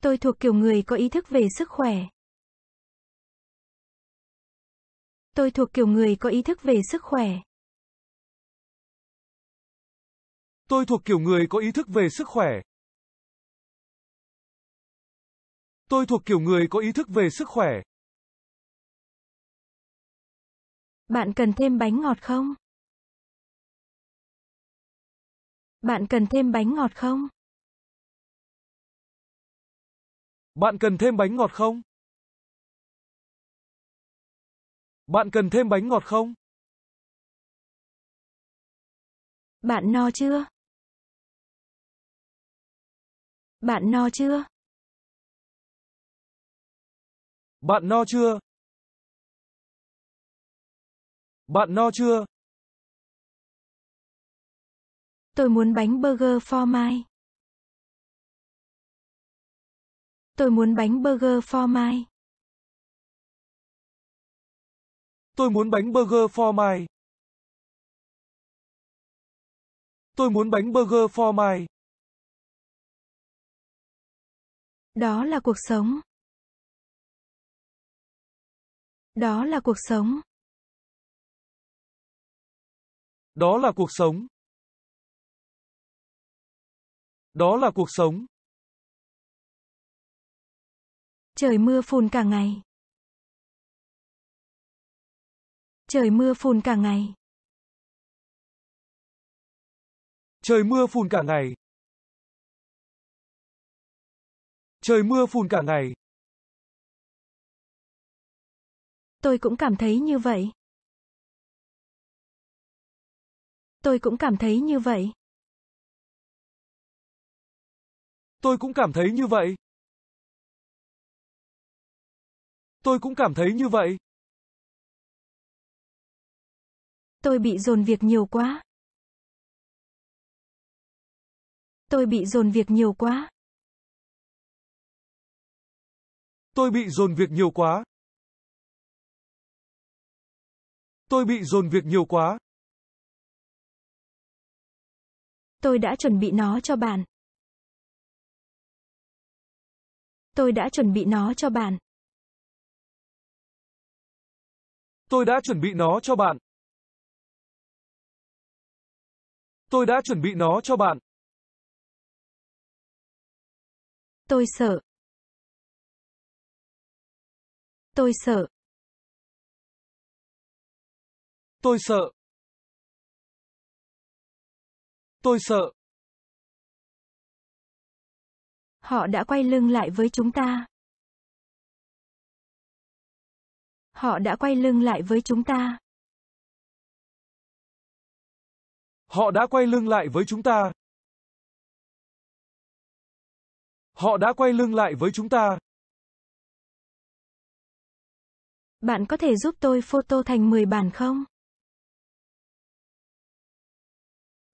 Tôi thuộc kiểu người có ý thức về sức khỏe. Tôi thuộc kiểu người có ý thức về sức khỏe. Tôi thuộc kiểu người có ý thức về sức khỏe. Tôi thuộc kiểu người có ý thức về sức khỏe. Bạn cần thêm bánh ngọt không? Bạn cần thêm bánh ngọt không? Bạn cần thêm bánh ngọt không? Bạn cần thêm bánh ngọt không? Bạn no chưa? Bạn no chưa? Bạn no chưa? Bạn no chưa? Tôi muốn bánh burger phô mai. Tôi muốn bánh burger phô mai. Tôi muốn bánh burger phô mai. Tôi muốn bánh burger phô mai. Đó là cuộc sống. Đó là cuộc sống. Đó là cuộc sống. Đó là cuộc sống. Trời mưa phùn cả ngày. Trời mưa phùn cả ngày. Trời mưa phùn cả ngày. Trời mưa phùn cả ngày. Tôi cũng cảm thấy như vậy. Tôi cũng cảm thấy như vậy. Tôi cũng cảm thấy như vậy. Tôi cũng cảm thấy như vậy. Tôi bị dồn việc nhiều quá. Tôi bị dồn việc nhiều quá. Tôi bị dồn việc nhiều quá. Tôi bị dồn việc nhiều quá. Tôi đã chuẩn bị nó cho bạn. Tôi đã chuẩn bị nó cho bạn. Tôi đã chuẩn bị nó cho bạn. Tôi đã chuẩn bị nó cho bạn. Tôi sợ. Tôi sợ. Tôi sợ. Tôi sợ. Họ đã quay lưng lại với chúng ta. Họ đã quay lưng lại với chúng ta. Họ đã quay lưng lại với chúng ta. Họ đã quay lưng lại với chúng ta. Bạn có thể giúp tôi photo thành 10 bản không?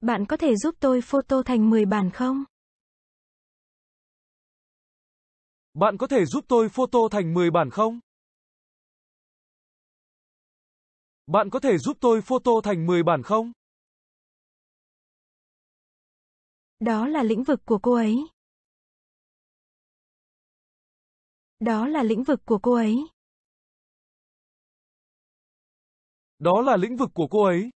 Bạn có thể giúp tôi photo thành 10 bản không? Bạn có thể giúp tôi photo thành 10 bản không? Bạn có thể giúp tôi photo thành 10 bản không? Đó là lĩnh vực của cô ấy. Đó là lĩnh vực của cô ấy. Đó là lĩnh vực của cô ấy.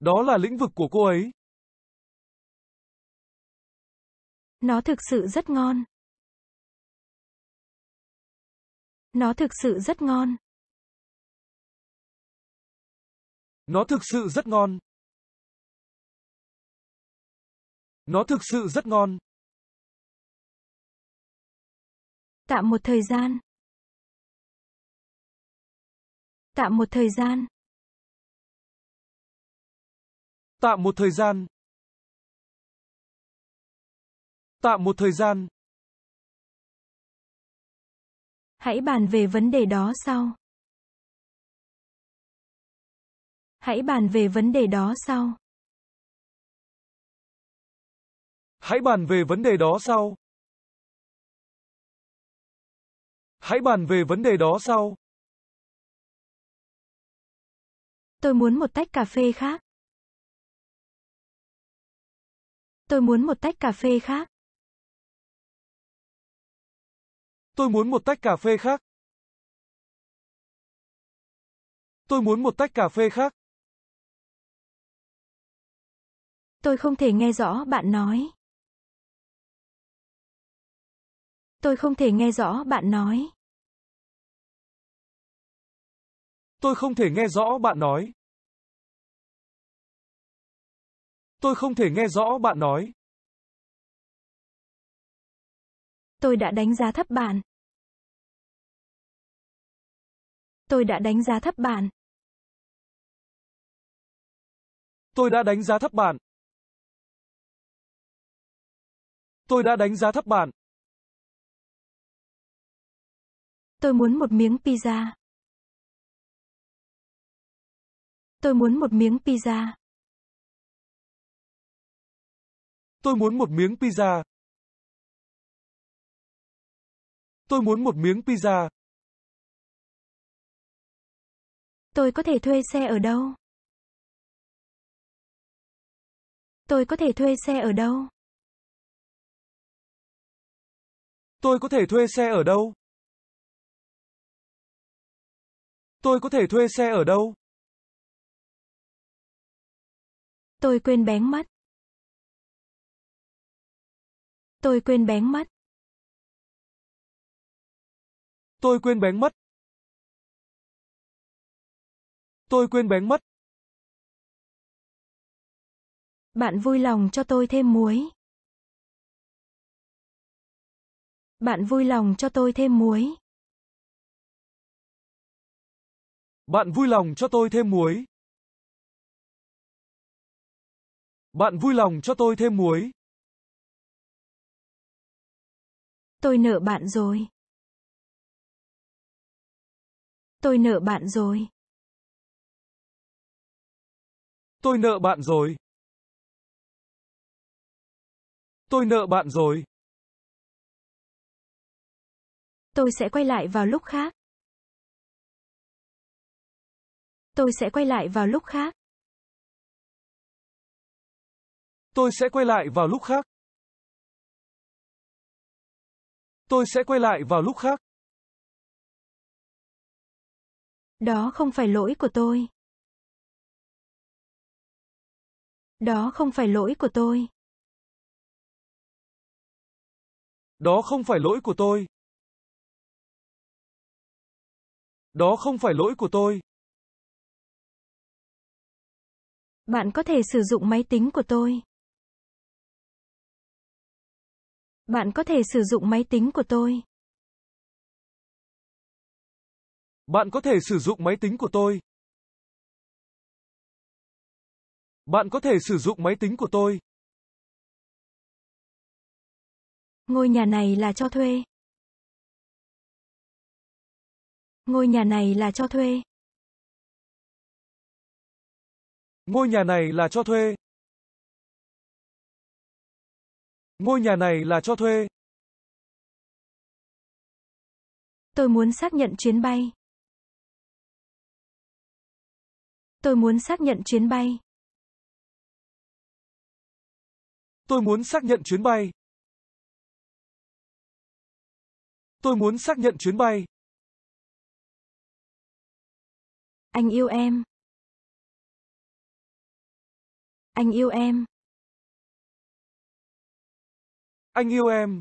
Đó là lĩnh vực của cô ấy. Nó thực sự rất ngon. Nó thực sự rất ngon. Nó thực sự rất ngon. Nó thực sự rất ngon. Tạm một thời gian. Tạm một thời gian. Tạm một thời gian. Tạm một thời gian. Hãy bàn về vấn đề đó sau. Hãy bàn về vấn đề đó sau. Hãy bàn về vấn đề đó sau. Hãy bàn về vấn đề đó sau. Tôi muốn một tách cà phê khác. Tôi muốn một tách cà phê khác. Tôi muốn một tách cà phê khác. Tôi muốn một tách cà phê khác. Tôi không thể nghe rõ bạn nói. Tôi không thể nghe rõ bạn nói. Tôi không thể nghe rõ bạn nói. Tôi không thể nghe rõ bạn nói. Tôi đã đánh giá thấp bạn. Tôi đã đánh giá thấp bạn. Tôi đã đánh giá thấp bạn. Tôi đã đánh giá thấp bạn. Tôi muốn một miếng pizza. Tôi muốn một miếng pizza. Tôi muốn một miếng pizza. Tôi muốn một miếng pizza. Tôi có thể thuê xe ở đâu? Tôi có thể thuê xe ở đâu? Tôi có thể thuê xe ở đâu? Tôi có thể thuê xe ở đâu? Tôi quên bén mất. Tôi quên bén mất. Tôi quên bén mất. Tôi quên bén mất. Bạn vui lòng cho tôi thêm muối. Bạn vui lòng cho tôi thêm muối. Bạn vui lòng cho tôi thêm muối. Bạn vui lòng cho tôi thêm muối. Tôi nợ bạn rồi. Tôi nợ bạn rồi. Tôi nợ bạn rồi. Tôi nợ bạn rồi. Tôi sẽ quay lại vào lúc khác. Tôi sẽ quay lại vào lúc khác. Tôi sẽ quay lại vào lúc khác. Tôi sẽ quay lại vào lúc khác. Đó không phải lỗi của tôi. Đó không phải lỗi của tôi. Đó không phải lỗi của tôi. Đó không phải lỗi của tôi. Bạn có thể sử dụng máy tính của tôi. Bạn có thể sử dụng máy tính của tôi. Bạn có thể sử dụng máy tính của tôi. Bạn có thể sử dụng máy tính của tôi. Ngôi nhà này là cho thuê. Ngôi nhà này là cho thuê. Ngôi nhà này là cho thuê. Ngôi nhà này là cho thuê. Tôi muốn xác nhận chuyến bay. Tôi muốn xác nhận chuyến bay. Tôi muốn xác nhận chuyến bay. Tôi muốn xác nhận chuyến bay. Anh yêu em. Anh yêu em. Anh yêu em.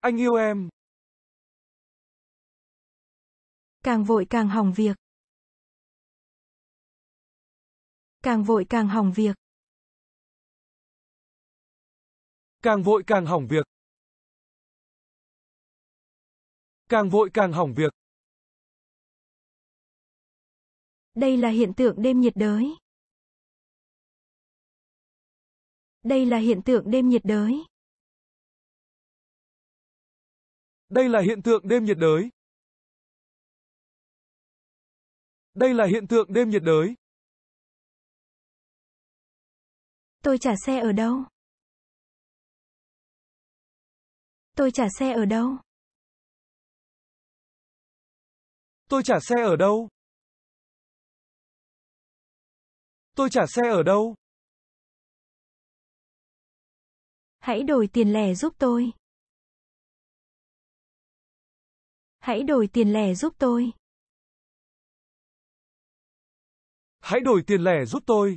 Anh yêu em. Càng vội càng hỏng việc. Càng vội càng hỏng việc. Càng vội càng hỏng việc. Càng vội càng hỏng việc. Đây là hiện tượng đêm nhiệt đới. Đây là hiện tượng đêm nhiệt đới. Đây là hiện tượng đêm nhiệt đới. Đây là hiện tượng đêm nhiệt đới. Tôi trả xe ở đâu? Tôi trả xe ở đâu? Tôi trả xe ở đâu? Tôi trả xe ở đâu? Hãy đổi tiền lẻ giúp tôi. Hãy đổi tiền lẻ giúp tôi. Hãy đổi tiền lẻ giúp tôi.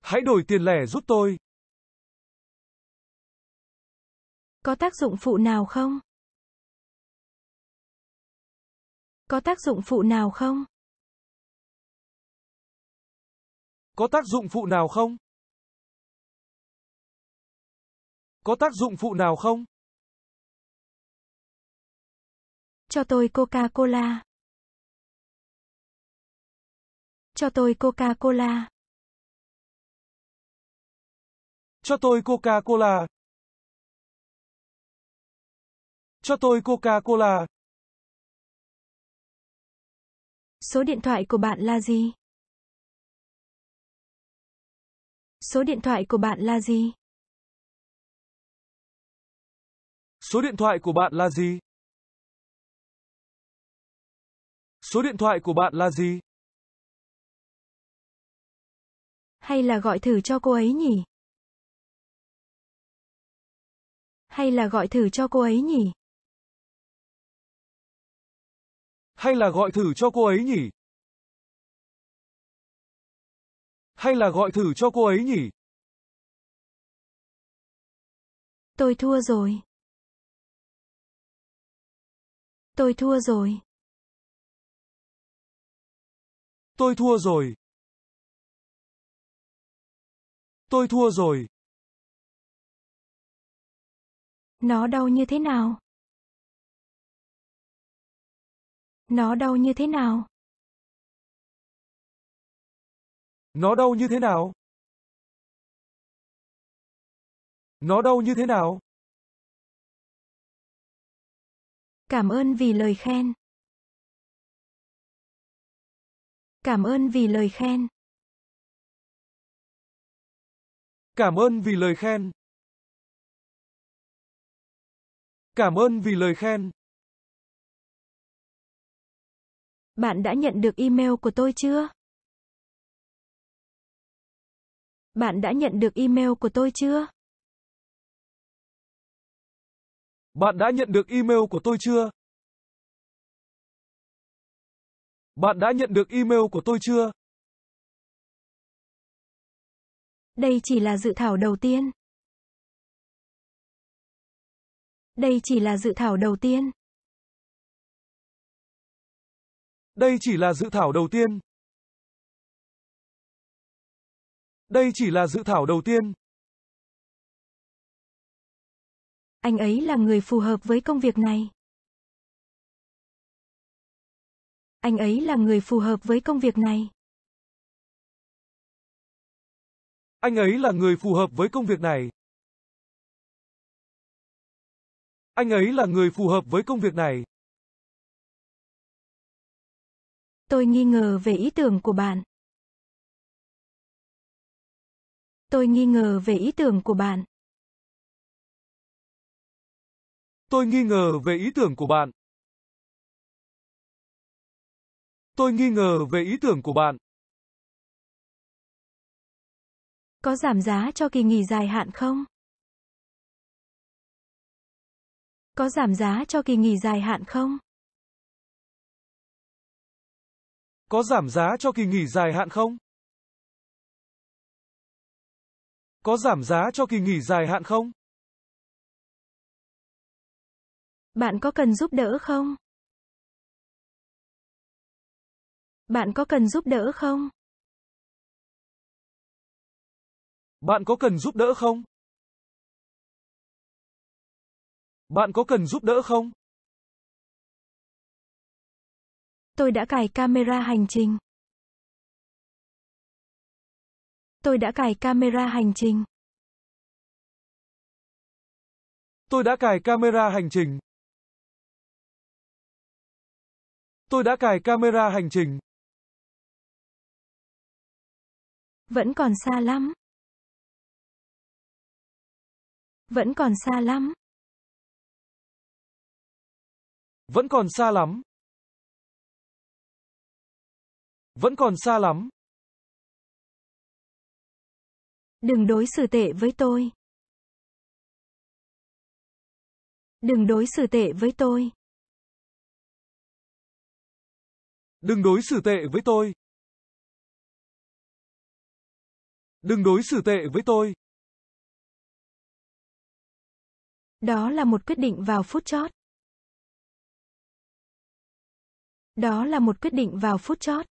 Hãy đổi tiền lẻ giúp tôi. Có tác dụng phụ nào không? Có tác dụng phụ nào không? Có tác dụng phụ nào không? Có tác dụng phụ nào không? Cho tôi Coca-Cola. Cho tôi Coca-Cola. Cho tôi Coca-Cola. Cho tôi Coca-Cola. Số điện thoại của bạn là gì? Số điện thoại của bạn là gì? Số điện thoại của bạn là gì? Số điện thoại của bạn là gì? Hay là gọi thử cho cô ấy nhỉ? Hay là gọi thử cho cô ấy nhỉ? Hay là gọi thử cho cô ấy nhỉ? Hay là gọi thử cho cô ấy nhỉ? Tôi thua rồi. Tôi thua rồi. Tôi thua rồi. Tôi thua rồi. Nó đau như thế nào? Nó đau như thế nào? Nó đau như thế nào? Nó đau như thế nào? Cảm ơn vì lời khen. Cảm ơn vì lời khen. Cảm ơn vì lời khen. Cảm ơn vì lời khen. Bạn đã nhận được email của tôi chưa? Bạn đã nhận được email của tôi chưa? Bạn đã nhận được email của tôi chưa? Bạn đã nhận được email của tôi chưa? Đây chỉ là dự thảo đầu tiên. Đây chỉ là dự thảo đầu tiên. Đây chỉ là dự thảo đầu tiên. Đây chỉ là dự thảo đầu tiên. Anh ấy là người phù hợp với công việc này. Anh ấy là người phù hợp với công việc này. Anh ấy là người phù hợp với công việc này. Anh ấy là người phù hợp với công việc này. Tôi nghi ngờ về ý tưởng của bạn. Tôi nghi ngờ về ý tưởng của bạn. Tôi nghi ngờ về ý tưởng của bạn. Tôi nghi ngờ về ý tưởng của bạn. Có giảm giá cho kỳ nghỉ dài hạn không? Có giảm giá cho kỳ nghỉ dài hạn không? Có giảm giá cho kỳ nghỉ dài hạn không? Có giảm giá cho kỳ nghỉ dài hạn không? Bạn có cần giúp đỡ không? Bạn có cần giúp đỡ không? Bạn có cần giúp đỡ không? Bạn có cần giúp đỡ không? Tôi đã cài camera hành trình. Tôi đã cài camera hành trình. Tôi đã cài camera hành trình. Tôi đã cài camera hành trình. Vẫn còn xa lắm. Vẫn còn xa lắm. Vẫn còn xa lắm. Vẫn còn xa lắm. Đừng đối xử tệ với tôi. Đừng đối xử tệ với tôi. Đừng đối xử tệ với tôi. Đừng đối xử tệ với tôi. Đó là một quyết định vào phút chót. Đó là một quyết định vào phút chót.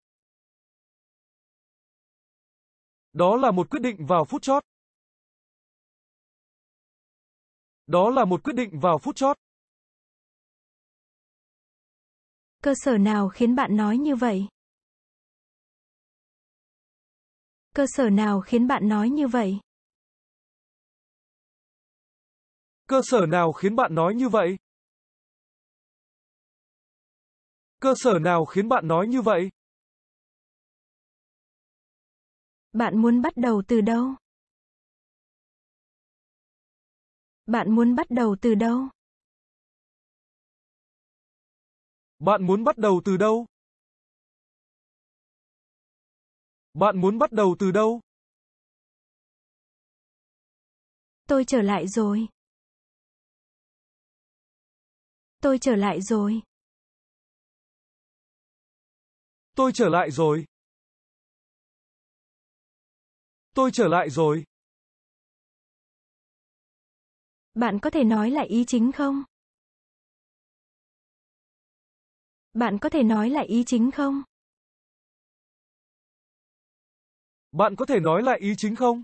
Đó là một quyết định vào phút chót. Đó là một quyết định vào phút chót. Cơ sở nào khiến bạn nói như vậy? Cơ sở nào khiến bạn nói như vậy? Cơ sở nào khiến bạn nói như vậy? Cơ sở nào khiến bạn nói như vậy? Bạn muốn bắt đầu từ đâu? Bạn muốn bắt đầu từ đâu? Bạn muốn bắt đầu từ đâu? Bạn muốn bắt đầu từ đâu? Tôi trở lại rồi. Tôi trở lại rồi. Tôi trở lại rồi. Tôi trở lại rồi. Bạn có thể nói lại ý chính không? Bạn có thể nói lại ý chính không? Bạn có thể nói lại ý chính không?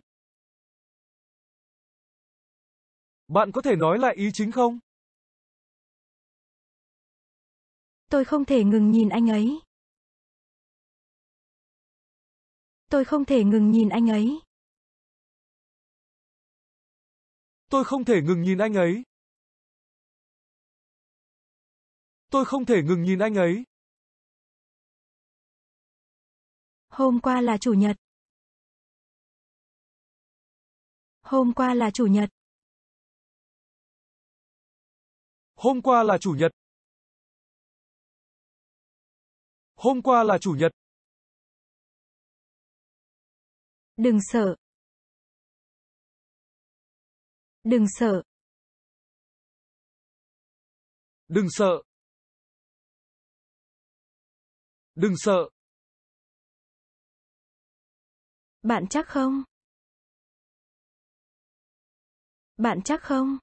Bạn có thể nói lại ý chính không? Tôi không thể ngừng nhìn anh ấy. Tôi không thể ngừng nhìn anh ấy. Tôi không thể ngừng nhìn anh ấy. Tôi không thể ngừng nhìn anh ấy. Hôm qua là chủ nhật. Hôm qua là chủ nhật. Hôm qua là chủ nhật. Hôm qua là chủ nhật. Đừng sợ. Đừng sợ. Đừng sợ. Đừng sợ. Bạn chắc không? Bạn chắc không?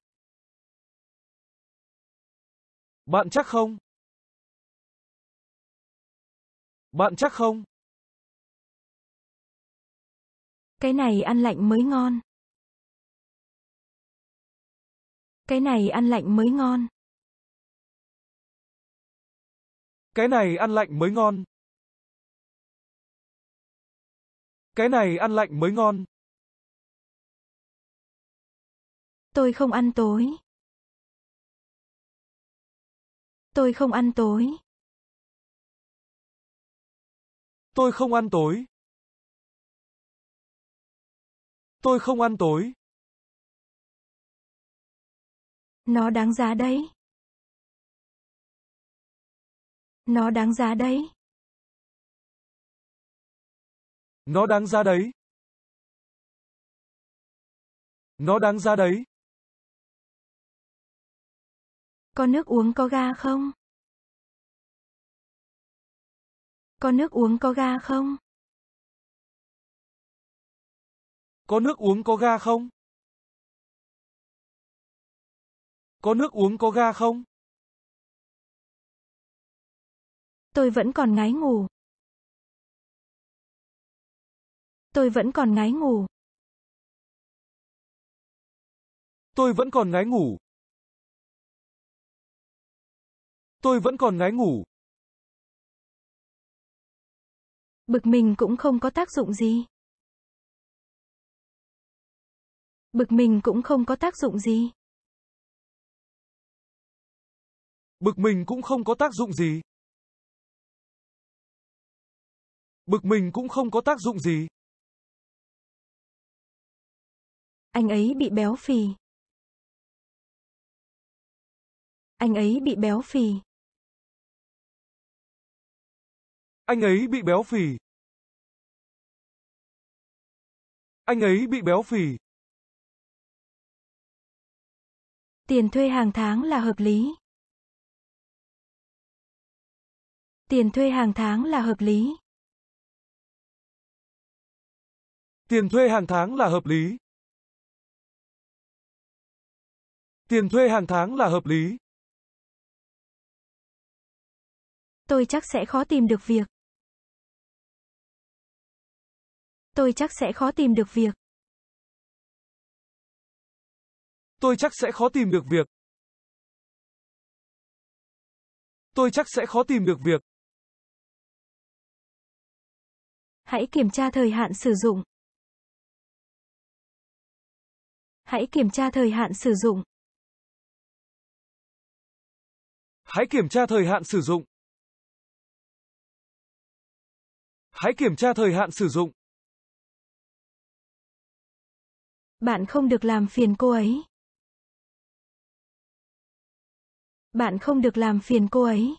Bạn chắc không? Bạn chắc không? Cái này ăn lạnh mới ngon. Cái này ăn lạnh mới ngon. Cái này ăn lạnh mới ngon. Cái này ăn lạnh mới ngon. Tôi không ăn tối. Tôi không ăn tối. Tôi không ăn tối. Tôi không ăn tối. Nó đáng giá đấy. Nó đáng giá đấy. Nó đáng giá đấy. Nó đáng giá đấy. Có nước uống có ga không? Có nước uống có ga không? Có nước uống có ga không? Có nước uống có ga không? Tôi vẫn còn ngái ngủ. Tôi vẫn còn ngái ngủ. Tôi vẫn còn ngái ngủ. Tôi vẫn còn ngái ngủ. Bực mình cũng không có tác dụng gì. Bực mình cũng không có tác dụng gì. Bực mình cũng không có tác dụng gì. Bực mình cũng không có tác dụng gì. Anh ấy bị béo phì. Anh ấy bị béo phì. Anh ấy bị béo phì. Anh ấy bị béo phì. Tiền thuê hàng tháng là hợp lý. Tiền thuê hàng tháng là hợp lý. Tiền thuê hàng tháng là hợp lý. Tiền thuê hàng tháng là hợp lý. Tôi chắc sẽ khó tìm được việc. tôi chắc sẽ khó tìm được việc. Tôi chắc sẽ khó tìm được việc. Tôi chắc sẽ khó tìm được việc. Hãy kiểm tra thời hạn sử dụng. Hãy kiểm tra thời hạn sử dụng. Hãy kiểm tra thời hạn sử dụng. Hãy kiểm tra thời hạn sử dụng. Bạn không được làm phiền cô ấy. Bạn không được làm phiền cô ấy.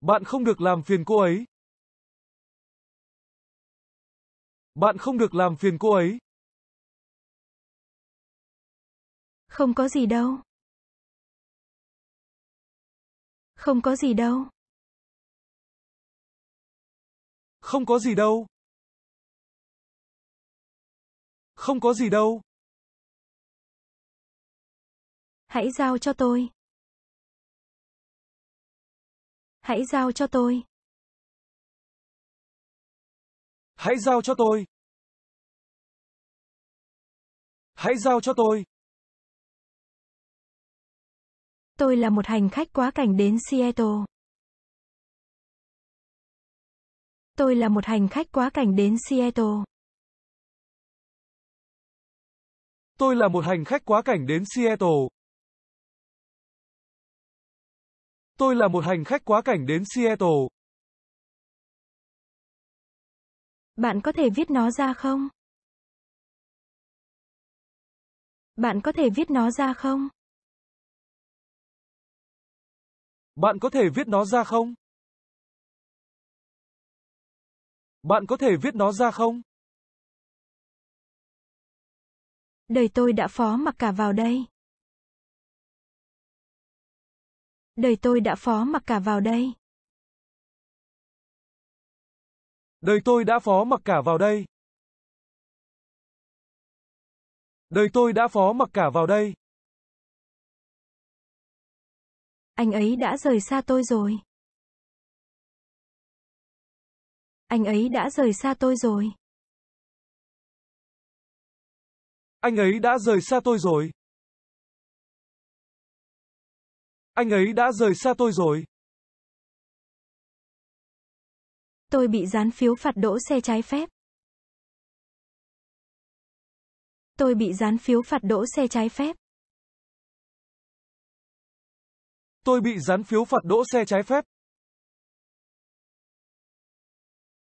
Bạn không được làm phiền cô ấy. Bạn không được làm phiền cô ấy. Không có gì đâu. Không có gì đâu. Không có gì đâu. Không có gì đâu. Hãy giao cho tôi. Hãy giao cho tôi. Hãy giao cho tôi. Hãy giao cho tôi. Tôi là một hành khách quá cảnh đến Seattle. Tôi là một hành khách quá cảnh đến Seattle. Tôi là một hành khách quá cảnh đến Seattle. Tôi là một hành khách quá cảnh đến Seattle. Bạn có thể viết nó ra không? Bạn có thể viết nó ra không? Bạn có thể viết nó ra không? Bạn có thể viết nó ra không? Đời tôi đã phó mặc cả vào đây. Đời tôi đã phó mặc cả vào đây. Đời tôi đã phó mặc cả vào đây. Đời tôi đã phó mặc cả vào đây. Anh ấy đã rời xa tôi rồi. Anh ấy đã rời xa tôi rồi. Anh ấy đã rời xa tôi rồi. Anh ấy đã rời xa tôi rồi. Tôi bị dán phiếu phạt đỗ xe trái phép. Tôi bị dán phiếu phạt đỗ xe trái phép. Tôi bị dán phiếu phạt đỗ xe trái phép.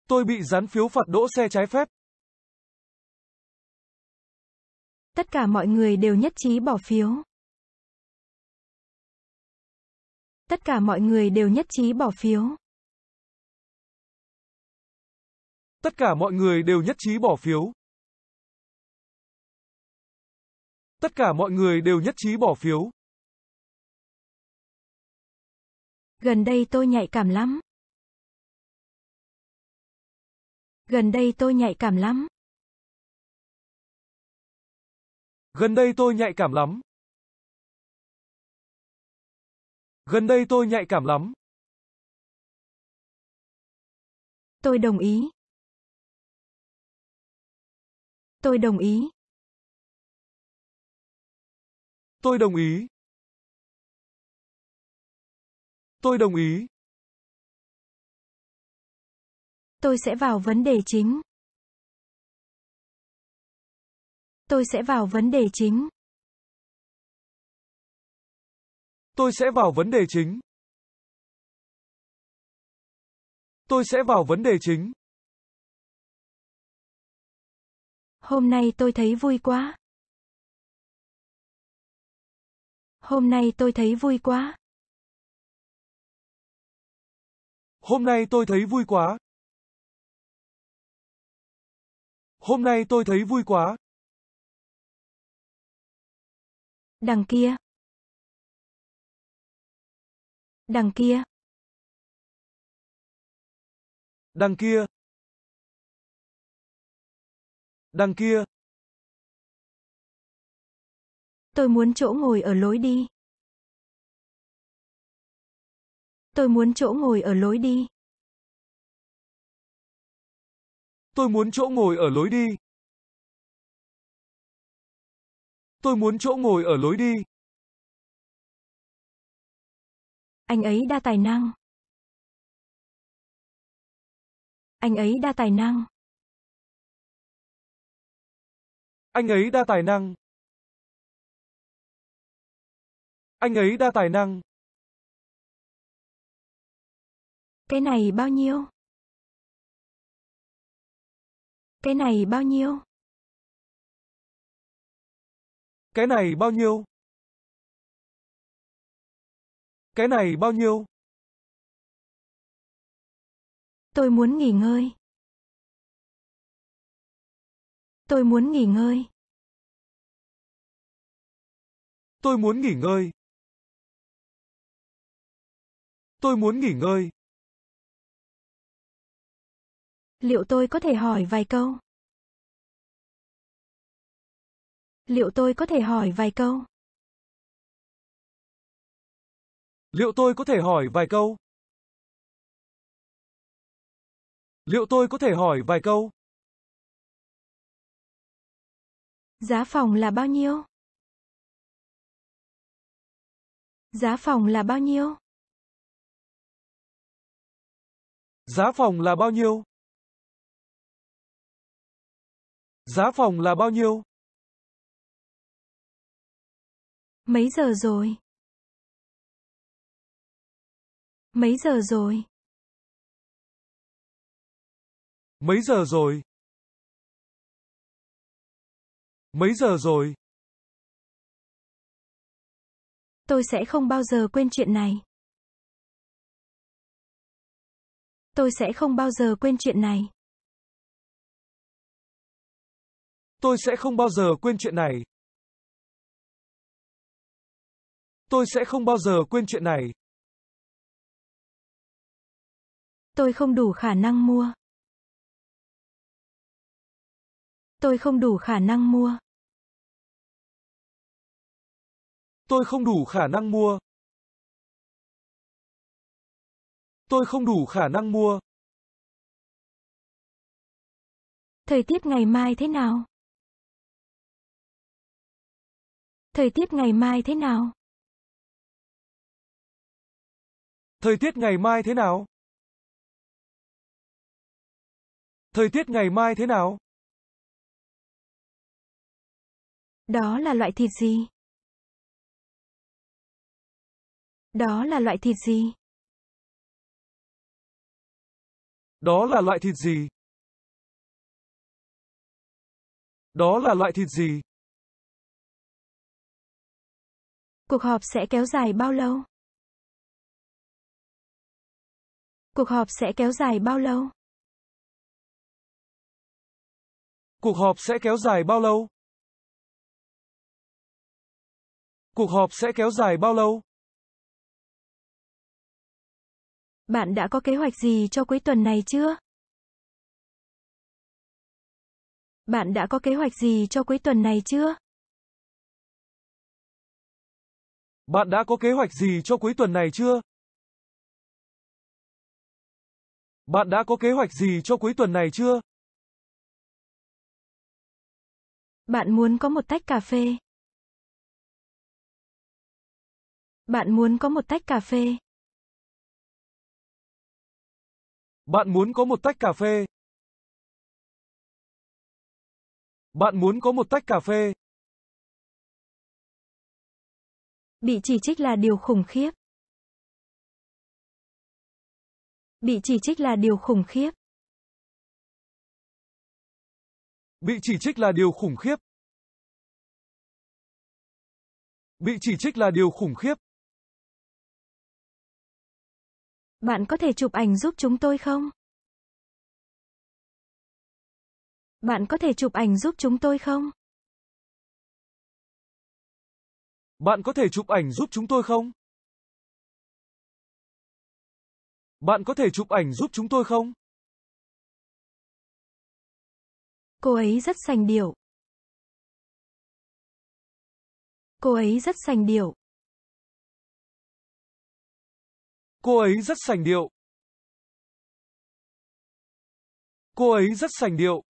Tôi bị dán phiếu phạt đỗ xe trái phép. Tất cả mọi người đều nhất trí bỏ phiếu. Tất cả mọi người đều nhất trí bỏ phiếu. Tất cả mọi người đều nhất trí bỏ phiếu. Tất cả mọi người đều nhất trí bỏ phiếu. Gần đây tôi nhạy cảm lắm. Gần đây tôi nhạy cảm lắm. Gần đây tôi nhạy cảm lắm. Gần đây tôi nhạy cảm lắm. Tôi đồng ý. Tôi đồng ý. Tôi đồng ý. Tôi đồng ý. Tôi sẽ vào vấn đề chính. Tôi sẽ vào vấn đề chính. Tôi sẽ vào vấn đề chính. Tôi sẽ vào vấn đề chính. Hôm nay tôi thấy vui quá. Hôm nay tôi thấy vui quá. Hôm nay tôi thấy vui quá. Hôm nay tôi thấy vui quá. Đằng kia. Đằng kia. Đằng kia. Đằng kia. Tôi muốn chỗ ngồi ở lối đi. Tôi muốn chỗ ngồi ở lối đi. Tôi muốn chỗ ngồi ở lối đi. Tôi muốn chỗ ngồi ở lối đi. Anh ấy đa tài năng. Anh ấy đa tài năng. Anh ấy đa tài năng. Anh ấy đa tài năng. Cái này bao nhiêu? Cái này bao nhiêu? Cái này bao nhiêu? Cái này bao nhiêu? Tôi muốn nghỉ ngơi. Tôi muốn nghỉ ngơi. Tôi muốn nghỉ ngơi. Tôi muốn nghỉ ngơi. Liệu tôi có thể hỏi vài câu? Liệu tôi có thể hỏi vài câu? Liệu tôi có thể hỏi vài câu? Liệu tôi có thể hỏi vài câu? Giá phòng là bao nhiêu? Giá phòng là bao nhiêu? Giá phòng là bao nhiêu? Giá phòng là bao nhiêu? Mấy giờ rồi? Mấy giờ rồi? Mấy giờ rồi? Mấy giờ rồi? Tôi sẽ không bao giờ quên chuyện này. Tôi sẽ không bao giờ quên chuyện này. Tôi sẽ không bao giờ quên chuyện này. Tôi sẽ không bao giờ quên chuyện này. Tôi không đủ khả năng mua. Tôi không đủ khả năng mua. Tôi không đủ khả năng mua. Tôi không đủ khả năng mua. Thời tiết ngày mai thế nào? Thời tiết ngày mai thế nào? Thời tiết ngày mai thế nào? Thời tiết ngày mai thế nào? Đó là loại thịt gì? Đó là loại thịt gì? Đó là loại thịt gì? Đó là loại thịt gì? Cuộc họp sẽ kéo dài bao lâu? Cuộc họp sẽ kéo dài bao lâu? Cuộc họp sẽ kéo dài bao lâu? Cuộc họp sẽ kéo dài bao lâu? Bạn đã có kế hoạch gì cho cuối tuần này chưa? Bạn đã có kế hoạch gì cho cuối tuần này chưa? Bạn đã có kế hoạch gì cho cuối tuần này chưa? Bạn đã có kế hoạch gì cho cuối tuần này chưa? Bạn muốn có một tách cà phê. Bạn muốn có một tách cà phê. Bạn muốn có một tách cà phê. Bạn muốn có một tách cà phê. Bị chỉ trích là điều khủng khiếp. Bị chỉ trích là điều khủng khiếp. Bị chỉ trích là điều khủng khiếp. Bị chỉ trích là điều khủng khiếp. Bạn có thể chụp ảnh giúp chúng tôi không? Bạn có thể chụp ảnh giúp chúng tôi không? Bạn có thể chụp ảnh giúp chúng tôi không? Bạn có thể chụp ảnh giúp chúng tôi không? Cô ấy rất sành điệu. Cô ấy rất sành điệu. Cô ấy rất sành điệu. Cô ấy rất sành điệu.